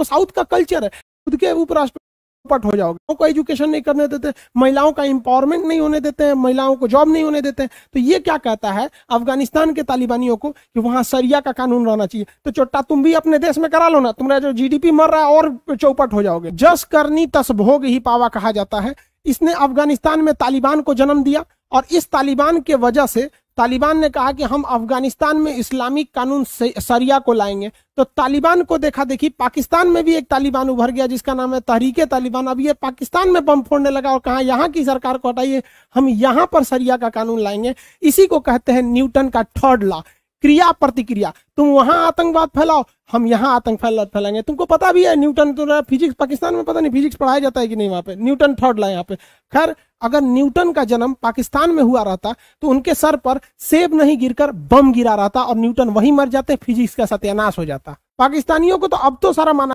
वो साउथ का कल्चर है खुद के उपराष्ट्रपट हो जाओगे को एजुकेशन नहीं करने देते महिलाओं का एम्पावरमेंट नहीं होने देते हैं महिलाओं को जॉब नहीं होने देते तो ये क्या कहता है अफगानिस्तान के तालिबानियों को कि वहां सरिया का कानून रहना चाहिए तो चोटा तुम भी अपने देश में करा लो ना तुम्हारा जो जीडीपी मर रहा है और चौपट हो जाओगे जस करनी तस भोग ही पावा कहा जाता है इसने अफगानिस्तान में तालिबान को जन्म दिया और इस तालिबान के वजह से तालिबान ने कहा कि हम अफगानिस्तान में इस्लामिक कानून सरिया को लाएंगे तो तालिबान को देखा देखी पाकिस्तान में भी एक तालिबान उभर गया जिसका नाम है तहरीके तालिबान अब ये पाकिस्तान में बम फोड़ने लगा और कहा यहाँ की सरकार को हटाइए हम यहाँ पर सरिया का कानून लाएंगे इसी को कहते हैं न्यूटन का थर्ड लॉ क्रिया प्रतिक्रिया तुम वहां आतंकवाद फैलाओ हम यहाँ आतंक फैलाएंगे तुमको पता भी है न्यूटन तो फिजिक्स पाकिस्तान में पता नहीं फिजिक्स पढ़ाया जाता है कि नहीं वहां पे न्यूटन थर्ड ला यहाँ पे खैर अगर न्यूटन का जन्म पाकिस्तान में हुआ रहता तो उनके सर पर सेब नहीं गिरकर बम गिरा रहता और न्यूटन वही मर जाते फिजिक्स का सत्यानाश हो जाता पाकिस्तानियों को तो अब तो सारा माना